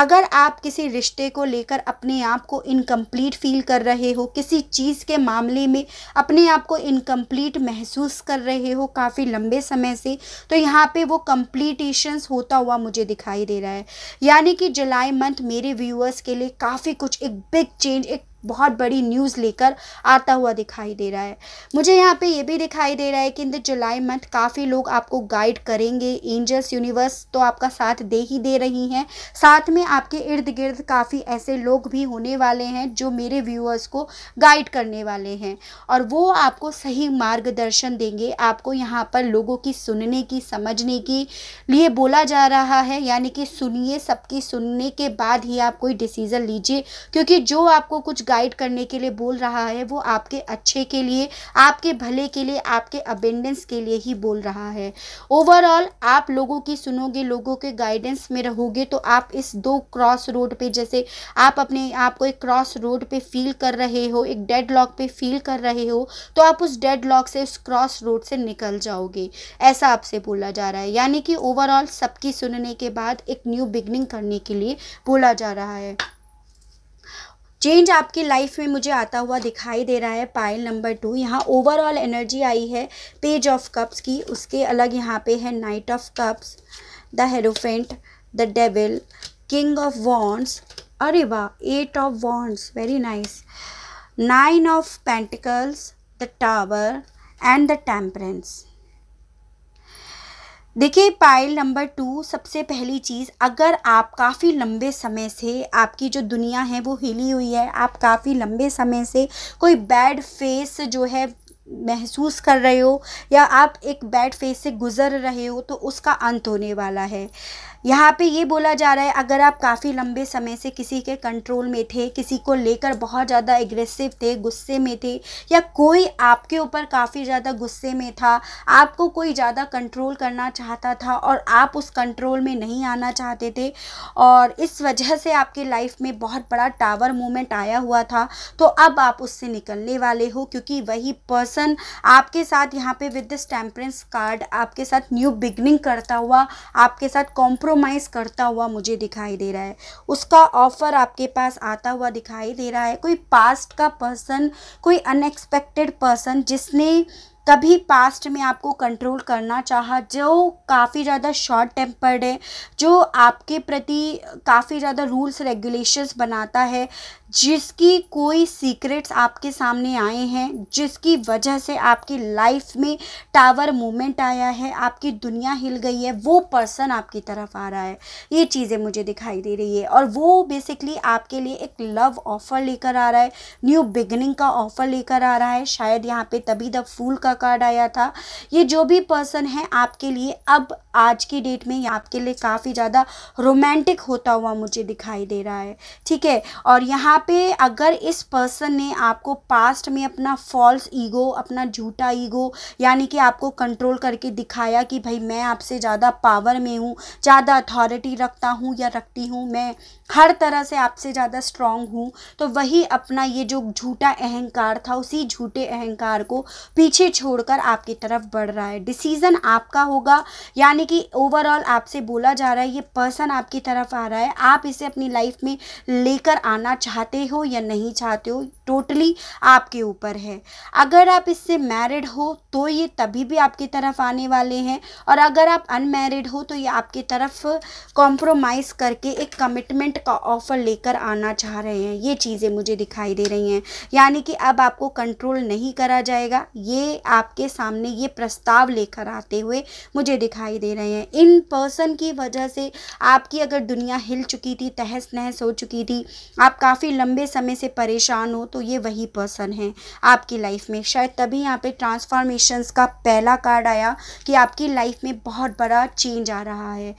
अगर आप किसी रिश्ते को लेकर अपने आप को इनकम्प्लीट फील कर रहे हो किसी चीज़ के मामले में अपने आप को इनकम्प्लीट महसूस कर रहे हो काफ़ी लंबे समय से तो यहाँ पे वो कम्प्लीटेशंस होता हुआ मुझे दिखाई दे रहा है यानी कि जुलाई मंथ मेरे व्यूअर्स के लिए काफ़ी कुछ एक बिग चेंज एक बहुत बड़ी न्यूज़ लेकर आता हुआ दिखाई दे रहा है मुझे यहाँ पे ये भी दिखाई दे रहा है कि इन द जुलाई मंथ काफ़ी लोग आपको गाइड करेंगे एंजल्स यूनिवर्स तो आपका साथ दे ही दे रही हैं साथ में आपके इर्द गिर्द काफ़ी ऐसे लोग भी होने वाले हैं जो मेरे व्यूअर्स को गाइड करने वाले हैं और वो आपको सही मार्गदर्शन देंगे आपको यहाँ पर लोगों की सुनने की समझने की लिए बोला जा रहा है यानी कि सुनिए सबकी सुनने के बाद ही आप कोई डिसीज़न लीजिए क्योंकि जो आपको कुछ गाइड करने के लिए बोल रहा है वो आपके अच्छे के लिए आपके भले के लिए आपके अबेंडेंस के लिए ही बोल रहा है ओवरऑल आप लोगों की सुनोगे लोगों के गाइडेंस में रहोगे तो आप इस दो क्रॉस रोड पे जैसे आप अपने आप को एक क्रॉस रोड पे फील कर रहे हो एक डेड लॉक पे फील कर रहे हो तो आप उस डेड लॉक से उस क्रॉस रोड से निकल जाओगे ऐसा आपसे बोला जा रहा है यानी कि ओवरऑल सबकी सुनने के बाद एक न्यू बिगनिंग करने के लिए बोला जा रहा है चेंज आपकी लाइफ में मुझे आता हुआ दिखाई दे रहा है पाइल नंबर टू यहाँ ओवरऑल एनर्जी आई है पेज ऑफ कप्स की उसके अलग यहाँ पे है knight of cups the hierophant the devil king of wands अरे वाह eight of wands very nice nine of pentacles the tower and the temperance देखिए पाइल नंबर टू सबसे पहली चीज़ अगर आप काफ़ी लंबे समय से आपकी जो दुनिया है वो हिली हुई है आप काफ़ी लंबे समय से कोई बैड फेस जो है महसूस कर रहे हो या आप एक बैड फेस से गुज़र रहे हो तो उसका अंत होने वाला है यहाँ पे ये बोला जा रहा है अगर आप काफ़ी लंबे समय से किसी के कंट्रोल में थे किसी को लेकर बहुत ज़्यादा एग्रेसिव थे गुस्से में थे या कोई आपके ऊपर काफ़ी ज़्यादा गुस्से में था आपको कोई ज़्यादा कंट्रोल करना चाहता था और आप उस कंट्रोल में नहीं आना चाहते थे और इस वजह से आपके लाइफ में बहुत बड़ा टावर मोमेंट आया हुआ था तो अब आप उससे निकलने वाले हो क्योंकि वही पर्सन आपके साथ यहाँ पे विद दिस टेम्परेंस कार्ड आपके साथ न्यू बिगनिंग करता हुआ आपके साथ कॉम्प्रो कॉम्प्रोमाइज़ करता हुआ मुझे दिखाई दे रहा है उसका ऑफ़र आपके पास आता हुआ दिखाई दे रहा है कोई पास्ट का पर्सन कोई अनएक्सपेक्टेड पर्सन जिसने कभी पास्ट में आपको कंट्रोल करना चाहा जो काफ़ी ज़्यादा शॉर्ट टेम्पर्ड है जो आपके प्रति काफ़ी ज़्यादा रूल्स रेगुलेशंस बनाता है जिसकी कोई सीक्रेट्स आपके सामने आए हैं जिसकी वजह से आपकी लाइफ में टावर मोमेंट आया है आपकी दुनिया हिल गई है वो पर्सन आपकी तरफ आ रहा है ये चीज़ें मुझे दिखाई दे रही है और वो बेसिकली आपके लिए एक लव ऑफ़र लेकर आ रहा है न्यू बिगनिंग का ऑफ़र लेकर आ रहा है शायद यहाँ पे तभी द फूल का कार्ड आया था ये जो भी पर्सन है आपके लिए अब आज की डेट में ये आपके लिए काफ़ी ज़्यादा रोमांटिक होता हुआ मुझे दिखाई दे रहा है ठीक है और यहाँ पे अगर इस पर्सन ने आपको पास्ट में अपना फॉल्स ईगो अपना झूठा ईगो यानी कि आपको कंट्रोल करके दिखाया कि भाई मैं आपसे ज़्यादा पावर में हूँ ज़्यादा अथॉरिटी रखता हूँ या रखती हूँ मैं हर तरह से आपसे ज़्यादा स्ट्रांग हूँ तो वही अपना ये जो झूठा अहंकार था उसी झूठे अहंकार को पीछे छोड़कर आपकी तरफ बढ़ रहा है डिसीज़न आपका होगा यानी कि ओवरऑल आपसे बोला जा रहा है ये पर्सन आपकी तरफ आ रहा है आप इसे अपनी लाइफ में लेकर आना चाहते हो या नहीं चाहते हो टोटली आपके ऊपर है अगर आप इससे मैरिड हो तो ये तभी भी आपकी तरफ आने वाले हैं और अगर आप अनमेरिड हो तो ये आपकी तरफ कॉम्प्रोमाइज़ करके एक कमिटमेंट डिस्काउंट का ऑफ़र लेकर आना चाह रहे हैं ये चीज़ें मुझे दिखाई दे रही हैं यानी कि अब आपको कंट्रोल नहीं करा जाएगा ये आपके सामने ये प्रस्ताव लेकर आते हुए मुझे दिखाई दे रहे हैं इन पर्सन की वजह से आपकी अगर दुनिया हिल चुकी थी तहस नहस हो चुकी थी आप काफ़ी लंबे समय से परेशान हो तो ये वही पर्सन है आपकी लाइफ में शायद तभी यहाँ पे ट्रांसफॉर्मेशंस का पहला कार्ड आया कि आपकी लाइफ में बहुत बड़ा चेंज आ रहा है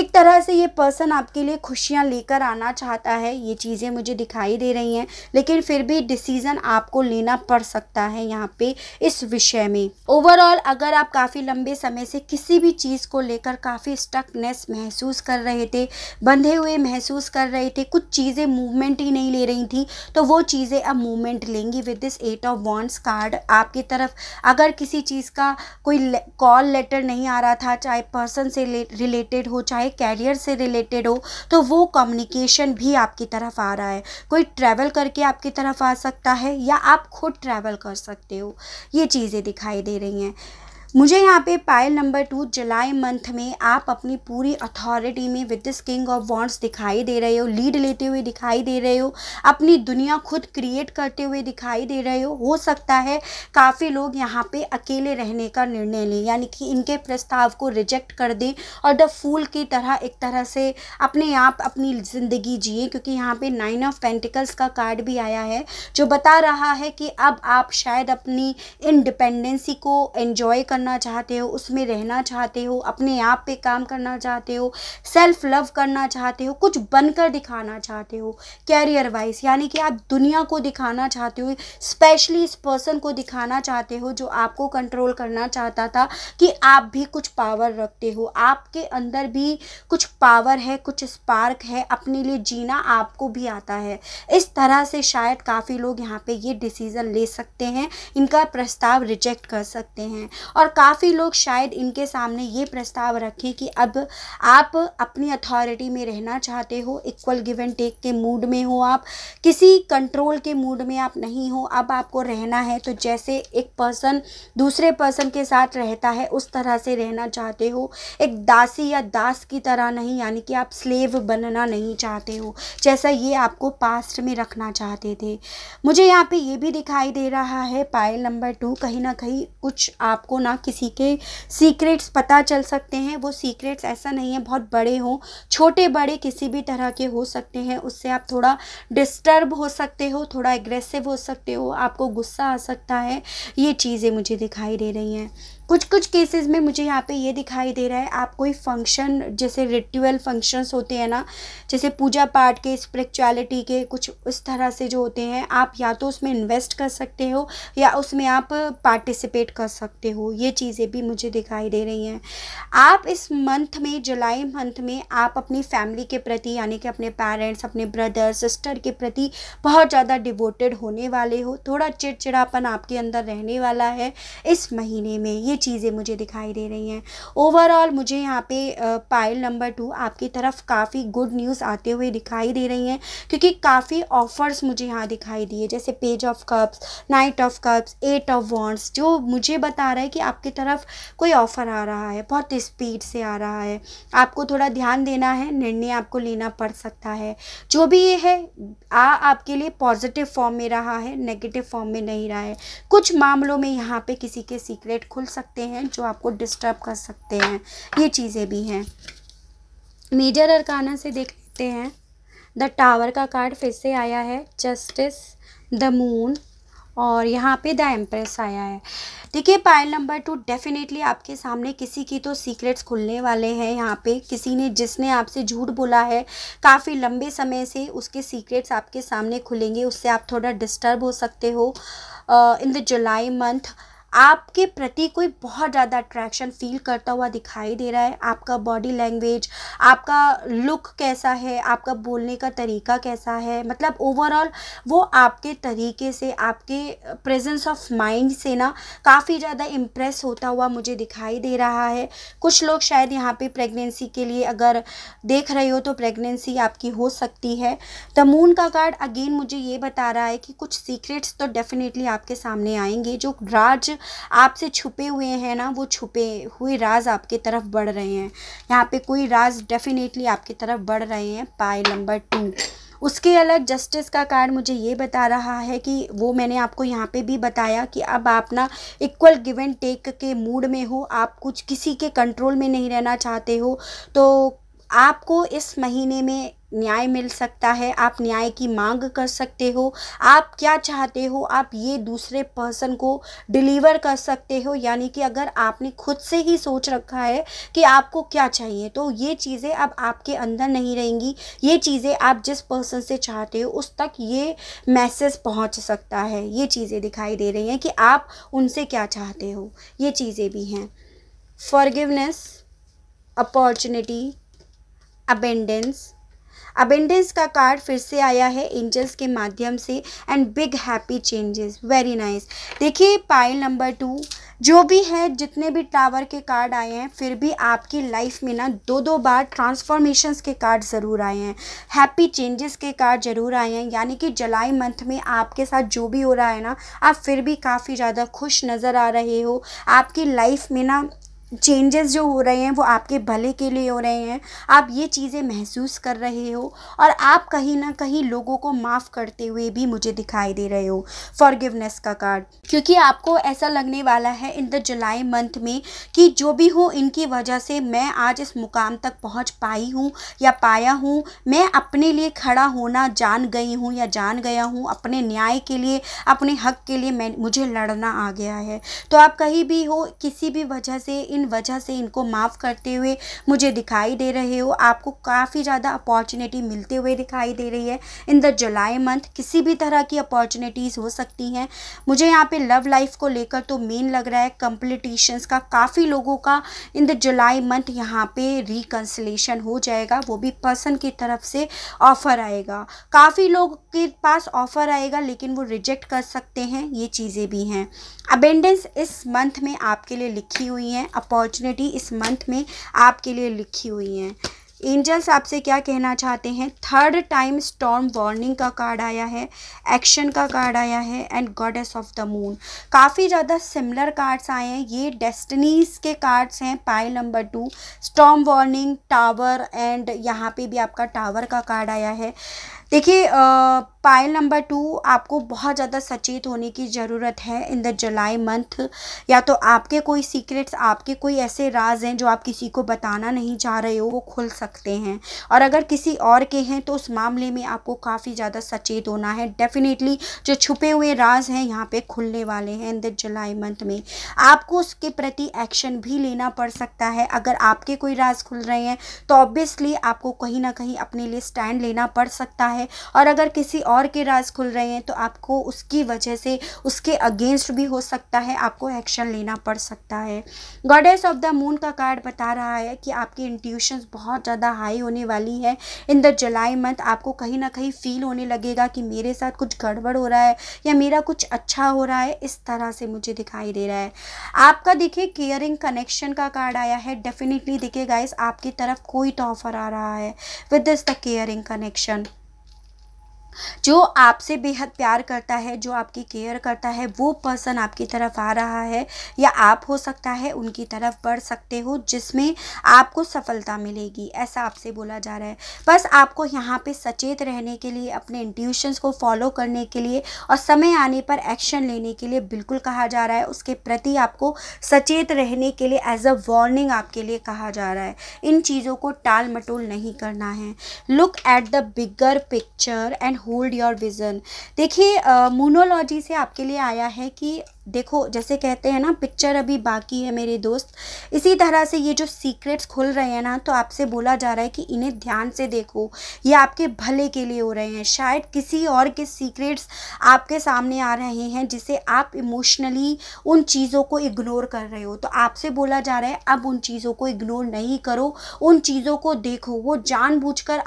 एक तरह से ये पर्सन आपके लिए खुशियाँ लेकर आना चाहता है ये चीज़ें मुझे दिखाई दे रही हैं लेकिन फिर भी डिसीज़न आपको लेना पड़ सकता है यहाँ पे इस विषय में ओवरऑल अगर आप काफ़ी लंबे समय से किसी भी चीज़ को लेकर काफ़ी स्टकनेस महसूस कर रहे थे बंधे हुए महसूस कर रहे थे कुछ चीज़ें मूवमेंट ही नहीं ले रही थी तो वो चीज़ें अब मूवमेंट लेंगी with this eight of wands card आपकी तरफ अगर किसी चीज़ का कोई कॉल लेटर नहीं आ रहा था चाहे पर्सन से रिलेटेड हो चाहे कैरियर से रिलेटेड हो तो वो कम्युनिकेट वेकेशन भी आपकी तरफ आ रहा है कोई ट्रैवल करके आपकी तरफ आ सकता है या आप खुद ट्रैवल कर सकते हो ये चीज़ें दिखाई दे रही हैं मुझे यहाँ पे pile number two July month में आप अपनी पूरी अथॉरिटी में with this king of wands दिखाई दे रहे हो लीड लेते हुए दिखाई दे रहे हो अपनी दुनिया खुद क्रिएट करते हुए दिखाई दे रहे हो हो सकता है काफ़ी लोग यहाँ पे अकेले रहने का निर्णय लें यानी कि इनके प्रस्ताव को रिजेक्ट कर दें और द फूल की तरह एक तरह से अपने आप अपनी ज़िंदगी जिए क्योंकि यहाँ पर नाइन ऑफ पेंटिकल्स का कार्ड भी आया है जो बता रहा है कि अब आप शायद अपनी इंडिपेंडेंसी को एन्जॉय करना चाहते हो उसमें रहना चाहते हो अपने आप पे काम करना चाहते हो सेल्फ लव करना चाहते हो कुछ बनकर दिखाना चाहते हो कैरियर वाइज यानी कि आप दुनिया को दिखाना चाहते हो स्पेशली इस पर्सन को दिखाना चाहते हो जो आपको कंट्रोल करना चाहता था कि आप भी कुछ पावर रखते हो आपके अंदर भी कुछ पावर है कुछ स्पार्क है अपने लिए जीना आपको भी आता है इस तरह से शायद काफ़ी लोग यहाँ पे ये डिसीज़न ले सकते हैं इनका प्रस्ताव रिजेक्ट कर सकते हैं और काफ़ी लोग शायद इनके सामने ये प्रस्ताव रखें कि अब आप अपनी अथॉरिटी में रहना चाहते हो इक्वल गिव एंड टेक के मूड में हो आप किसी कंट्रोल के मूड में आप नहीं हो अब आपको रहना है तो जैसे एक पर्सन दूसरे पर्सन के साथ रहता है उस तरह से रहना चाहते हो एक दासी या दास की तरह नहीं यानी कि आप स्लेव बनना नहीं चाहते हो जैसा ये आपको पास्ट में रखना चाहते थे मुझे यहाँ पे ये भी दिखाई दे रहा है पायल नंबर टू कहीं ना कहीं कुछ आपको ना किसी के सीक्रेट्स पता चल सकते हैं वो सीक्रेट्स ऐसा नहीं है बहुत बड़े हों छोटे बड़े किसी भी तरह के हो सकते हैं उससे आप थोड़ा डिस्टर्ब हो सकते हो थोड़ा एग्रेसिव हो सकते हो आपको गुस्सा आ सकता है ये चीज़ें मुझे दिखाई दे रही हैं कुछ कुछ केसेस में मुझे यहाँ पे ये दिखाई दे रहा है आप कोई फंक्शन जैसे रिट्यूअल फंक्शंस होते हैं ना जैसे पूजा पाठ के स्पिरिचुअलिटी के कुछ उस तरह से जो होते हैं आप या तो उसमें इन्वेस्ट कर सकते हो या उसमें आप पार्टिसिपेट कर सकते हो ये चीज़ें भी मुझे दिखाई दे रही हैं आप इस मंथ में जुलाई मंथ में आप अपनी फैमिली के प्रति यानी कि अपने पेरेंट्स अपने ब्रदर सिस्टर के प्रति बहुत ज़्यादा डिवोटेड होने वाले हो थोड़ा चिड़चिड़ापन आपके अंदर रहने वाला है इस महीने में ये चीज़ें मुझे दिखाई दे रही हैं ओवरऑल मुझे यहाँ पे पाइल नंबर टू आपकी तरफ काफ़ी गुड न्यूज़ आते हुए दिखाई दे रही हैं क्योंकि काफ़ी ऑफर्स मुझे यहाँ दिखाई दिए जैसे page of cups knight of cups eight of wands जो मुझे बता रहा है कि आपकी तरफ कोई ऑफ़र आ रहा है बहुत स्पीड से आ रहा है आपको थोड़ा ध्यान देना है निर्णय आपको लेना पड़ सकता है जो भी ये है आ आपके लिए पॉजिटिव फॉर्म में रहा है नेगेटिव फॉर्म में नहीं रहा है कुछ मामलों में यहाँ पे किसी के सीक्रेट खुल सकते सकते हैं जो आपको डिस्टर्ब कर सकते हैं ये चीज़ें भी हैं मेजर अरकाना से देख लेते हैं द टावर का कार्ड फिर से आया है जस्टिस द मून और यहाँ पे द एम्प्रेस आया है देखिए पायल नंबर टू डेफिनेटली आपके सामने किसी की तो सीक्रेट्स खुलने वाले हैं यहाँ पे किसी ने जिसने आपसे झूठ बोला है काफ़ी लंबे समय से उसके सीक्रेट्स आपके सामने खुलेंगे उससे आप थोड़ा डिस्टर्ब हो सकते हो इन द जुलाई मंथ आपके प्रति कोई बहुत ज़्यादा अट्रैक्शन फील करता हुआ दिखाई दे रहा है आपका बॉडी लैंग्वेज आपका लुक कैसा है आपका बोलने का तरीका कैसा है मतलब ओवरऑल वो आपके तरीके से आपके प्रेजेंस ऑफ माइंड से ना काफ़ी ज़्यादा इम्प्रेस होता हुआ मुझे दिखाई दे रहा है कुछ लोग शायद यहाँ पे प्रेगनेंसी के लिए अगर देख रहे हो तो प्रेगनेंसी आपकी हो सकती है द मून का कार्ड अगेन मुझे ये बता रहा है कि कुछ सीक्रेट्स तो डेफिनेटली आपके सामने आएंगे जो राज आपसे छुपे हुए हैं ना वो छुपे हुए राज आपके तरफ बढ़ रहे हैं यहाँ पे कोई राज डेफिनेटली आपकी तरफ बढ़ रहे हैं पाए नंबर टू उसके अलग जस्टिस का कार्ड मुझे ये बता रहा है कि वो मैंने आपको यहाँ पे भी बताया कि अब आप ना इक्वल गिव एंड टेक के मूड में हो आप कुछ किसी के कंट्रोल में नहीं रहना चाहते हो तो आपको इस महीने में न्याय मिल सकता है आप न्याय की मांग कर सकते हो आप क्या चाहते हो आप ये दूसरे पर्सन को डिलीवर कर सकते हो यानी कि अगर आपने खुद से ही सोच रखा है कि आपको क्या चाहिए तो ये चीज़ें अब आपके अंदर नहीं रहेंगी ये चीज़ें आप जिस पर्सन से चाहते हो उस तक ये मैसेज पहुंच सकता है ये चीज़ें दिखाई दे रही हैं कि आप उनसे क्या चाहते हो ये चीज़ें भी हैं फॉरगिवनेस अपॉर्चुनिटी अबेंडेंस अबेंडेंस का कार्ड फिर से आया है एंजल्स के माध्यम से and big happy changes very nice देखिए पाइल नंबर टू जो भी है जितने भी टावर के कार्ड आए हैं फिर भी आपकी लाइफ में ना दो दो बार ट्रांसफॉर्मेशंस के कार्ड ज़रूर आए हैं हैप्पी चेंजेस के कार्ड ज़रूर आए हैं यानी कि जुलाई मंथ में आपके साथ जो भी हो रहा है ना आप फिर भी काफ़ी ज़्यादा खुश नज़र आ रहे हो आपकी लाइफ में ना चेंजेस जो हो रहे हैं वो आपके भले के लिए हो रहे हैं आप ये चीज़ें महसूस कर रहे हो और आप कहीं ना कहीं लोगों को माफ़ करते हुए भी मुझे दिखाई दे रहे हो फॉरगिवनेस का कार्ड क्योंकि आपको ऐसा लगने वाला है इन द जुलाई मंथ में कि जो भी हो इनकी वजह से मैं आज इस मुकाम तक पहुंच पाई हूँ या पाया हूँ मैं अपने लिए खड़ा होना जान गई हूँ या जान गया हूँ अपने न्याय के लिए अपने हक के लिए मैं मुझे लड़ना आ गया है तो आप कहीं भी हो किसी भी वजह से इन बिन वजह से इनको माफ़ करते हुए मुझे दिखाई दे रहे हो आपको काफ़ी ज़्यादा अपॉर्चुनिटी मिलते हुए दिखाई दे रही है इन द जुलाई मंथ किसी भी तरह की अपॉर्चुनिटीज़ हो सकती हैं मुझे यहाँ पे लव लाइफ को लेकर तो मेन लग रहा है कंप्लिटिशन्स का काफ़ी लोगों का इन द जुलाई मंथ यहाँ पे रिकन्सलेशन हो जाएगा वो भी पर्सन की तरफ से ऑफ़र आएगा काफ़ी लोग के पास ऑफ़र आएगा लेकिन वो रिजेक्ट कर सकते हैं ये चीज़ें भी हैं अबेंडेंस इस मंथ में आपके लिए लिखी हुई हैं अपॉर्चुनिटी इस मंथ में आपके लिए लिखी हुई हैं एंजल्स आपसे क्या कहना चाहते हैं थर्ड टाइम स्टॉर्म वार्निंग का कार्ड आया है एक्शन का कार्ड आया है and goddess of the moon काफ़ी ज़्यादा सिमिलर कार्ड्स आए हैं ये डेस्टनीज के कार्ड्स हैं pile number two storm warning tower and यहाँ पे भी आपका टावर का कार्ड आया है देखिए पायल नंबर टू आपको बहुत ज़्यादा सचेत होने की ज़रूरत है इन द जुलाई मंथ या तो आपके कोई सीक्रेट्स आपके कोई ऐसे राज हैं जो आप किसी को बताना नहीं चाह रहे हो वो खुल सकते हैं और अगर किसी और के हैं तो उस मामले में आपको काफ़ी ज़्यादा सचेत होना है डेफिनेटली जो छुपे हुए राज हैं यहाँ पर खुलने वाले हैं इन द जुलाई मंथ में आपको उसके प्रति एक्शन भी लेना पड़ सकता है अगर आपके कोई राज खुल रहे हैं तो ऑब्वियसली आपको कहीं ना कहीं अपने लिए स्टैंड लेना पड़ सकता है और अगर किसी और और के राज खुल रहे हैं तो आपको उसकी वजह से उसके अगेंस्ट भी हो सकता है आपको एक्शन लेना पड़ सकता है गॉडेस ऑफ द मून का कार्ड बता रहा है कि आपकी इंट्यूशंस बहुत ज़्यादा हाई होने वाली है इन द जुलाई मंथ आपको कहीं ना कहीं फील होने लगेगा कि मेरे साथ कुछ गड़बड़ हो रहा है या मेरा कुछ अच्छा हो रहा है इस तरह से मुझे दिखाई दे रहा है आपका देखिए केयरिंग कनेक्शन का कार्ड आया है डेफिनेटली देखिए गाइस आपकी तरफ कोई तो ऑफर आ रहा है with this the caring connection जो आपसे बेहद प्यार करता है जो आपकी केयर करता है वो पर्सन आपकी तरफ आ रहा है या आप हो सकता है उनकी तरफ बढ़ सकते हो जिसमें आपको सफलता मिलेगी ऐसा आपसे बोला जा रहा है बस आपको यहाँ पे सचेत रहने के लिए अपने इंट्यूशंस को फॉलो करने के लिए और समय आने पर एक्शन लेने के लिए बिल्कुल कहा जा रहा है उसके प्रति आपको सचेत रहने के लिए एज अ वार्निंग आपके लिए कहा जा रहा है इन चीज़ों को टाल मटोल नहीं करना है look at the bigger picture and hold your vision देखिए मोनोलॉजी से आपके लिए आया है कि देखो जैसे कहते हैं ना पिक्चर अभी बाकी है मेरे दोस्त इसी तरह से ये जो सीक्रेट्स खुल रहे हैं ना तो आपसे बोला जा रहा है कि इन्हें ध्यान से देखो ये आपके भले के लिए हो रहे हैं शायद किसी और के सीक्रेट्स आपके सामने आ रहे हैं जिसे आप इमोशनली उन चीज़ों को इग्नोर कर रहे हो तो आपसे बोला जा रहा है अब उन चीज़ों को इग्नोर नहीं करो उन चीज़ों को देखो वो जान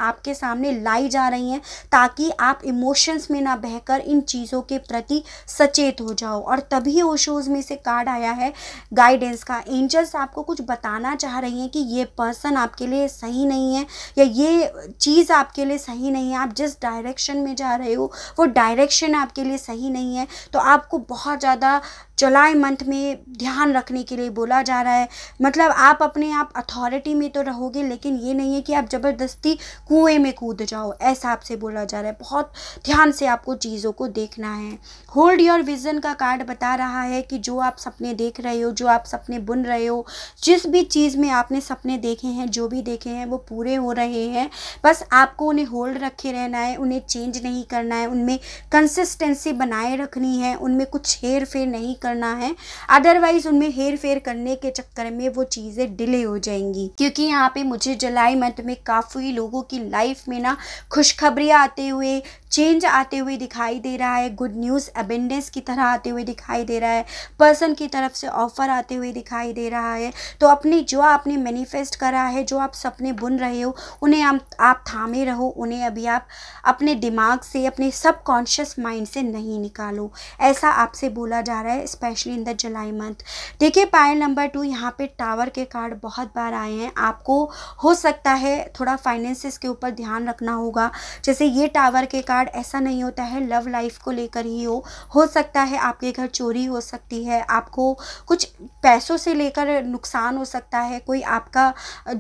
आपके सामने लाई जा रही हैं ताकि आप इमोशंस में ना बहकर इन चीज़ों के प्रति सचेत हो जाओ और तभी सभी ओशोज में से कार्ड आया है गाइडेंस का एंजल्स आपको कुछ बताना चाह रही हैं कि ये पर्सन आपके लिए सही नहीं है या ये चीज़ आपके लिए सही नहीं है आप जिस डायरेक्शन में जा रहे हो वो डायरेक्शन आपके लिए सही नहीं है तो आपको बहुत ज़्यादा चलाए मंथ में ध्यान रखने के लिए बोला जा रहा है मतलब आप अपने आप अथॉरिटी में तो रहोगे लेकिन ये नहीं है कि आप ज़बरदस्ती कुएं में कूद जाओ ऐसा आपसे बोला जा रहा है बहुत ध्यान से आपको चीज़ों को देखना है होल्ड योर विज़न का कार्ड बता रहा है कि जो आप सपने देख रहे हो जो आप सपने बुन रहे हो जिस भी चीज़ में आपने सपने देखे हैं जो भी देखे हैं वो पूरे हो रहे हैं बस आपको उन्हें होल्ड रखे रहना है उन्हें चेंज नहीं करना है उनमें कंसिस्टेंसी बनाए रखनी है उनमें कुछ हेर फेर नहीं करना है अदरवाइज उनमें हेर फेर करने के चक्कर में वो चीज़ें डिले हो जाएंगी क्योंकि यहाँ पे मुझे जुलाई मंथ में काफ़ी लोगों की लाइफ में ना खुशखबरियाँ आते हुए चेंज आते हुए दिखाई दे रहा है गुड न्यूज़ अबेंडेंस की तरह आते हुए दिखाई दे रहा है पर्सन की तरफ से ऑफर आते हुए दिखाई दे रहा है तो अपने जो आपने मैनिफेस्ट करा है जो आप सपने बुन रहे हो उन्हें आप आप थामे रहो उन्हें अभी आप अपने दिमाग से अपने सबकॉन्शियस माइंड से नहीं निकालो ऐसा आपसे बोला जा रहा है specially in the July month देखिए पायल नंबर टू यहाँ पर टावर के कार्ड बहुत बार आए हैं आपको हो सकता है थोड़ा फाइनेंसिस के ऊपर ध्यान रखना होगा जैसे ये टावर के कार्ड कार्ड ऐसा नहीं होता है लव लाइफ को लेकर ही हो हो सकता है आपके घर चोरी हो सकती है आपको कुछ पैसों से लेकर नुकसान हो सकता है कोई आपका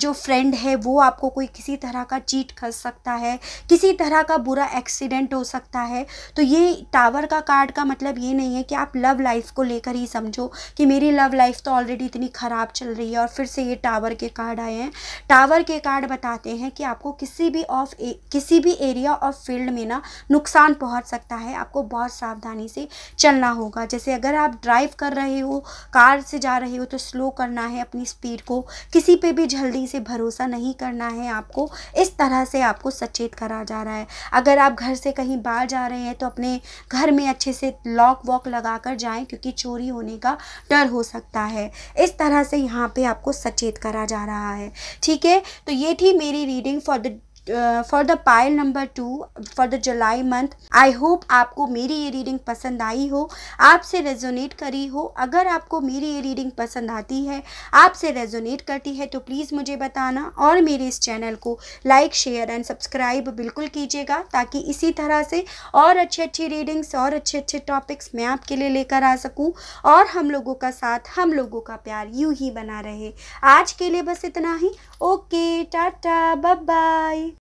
जो फ्रेंड है वो आपको कोई किसी तरह का चीट कर सकता है किसी तरह का बुरा एक्सीडेंट हो सकता है तो ये टावर का कार्ड का मतलब ये नहीं है कि आप लव लाइफ को लेकर ही समझो कि मेरी लव लाइफ तो ऑलरेडी इतनी ख़राब चल रही है और फिर से ये टावर के कार्ड आए हैं टावर के कार्ड बताते हैं कि आपको किसी भी ऑफ किसी भी एरिया ऑफ फील्ड में ना नुकसान पहुंच सकता है आपको बहुत सावधानी से चलना होगा जैसे अगर आप ड्राइव कर रहे हो कार से जा रहे हो तो स्लो करना है अपनी स्पीड को किसी पे भी जल्दी से भरोसा नहीं करना है आपको इस तरह से आपको सचेत करा जा रहा है अगर आप घर से कहीं बाहर जा रहे हैं तो अपने घर में अच्छे से लॉक वॉक लगा कर जाएँ क्योंकि चोरी होने का डर हो सकता है इस तरह से यहाँ पर आपको सचेत करा जा रहा है ठीक है तो ये थी मेरी reading for the for the pile number two for the July month I hope आपको मेरी ये रीडिंग पसंद आई हो आपसे रेजोनेट करी हो अगर आपको मेरी ये रीडिंग पसंद आती है आपसे रेजोनेट करती है तो प्लीज़ मुझे बताना और मेरे इस चैनल को लाइक शेयर एंड सब्सक्राइब बिल्कुल कीजिएगा ताकि इसी तरह से और अच्छी अच्छी रीडिंग्स और अच्छे अच्छे टॉपिक्स मैं आपके लिए लेकर आ सकूँ और हम लोगों का साथ हम लोगों का प्यार यूँ ही बना रहे आज के लिए बस इतना ही ओके टाटा बाय बाय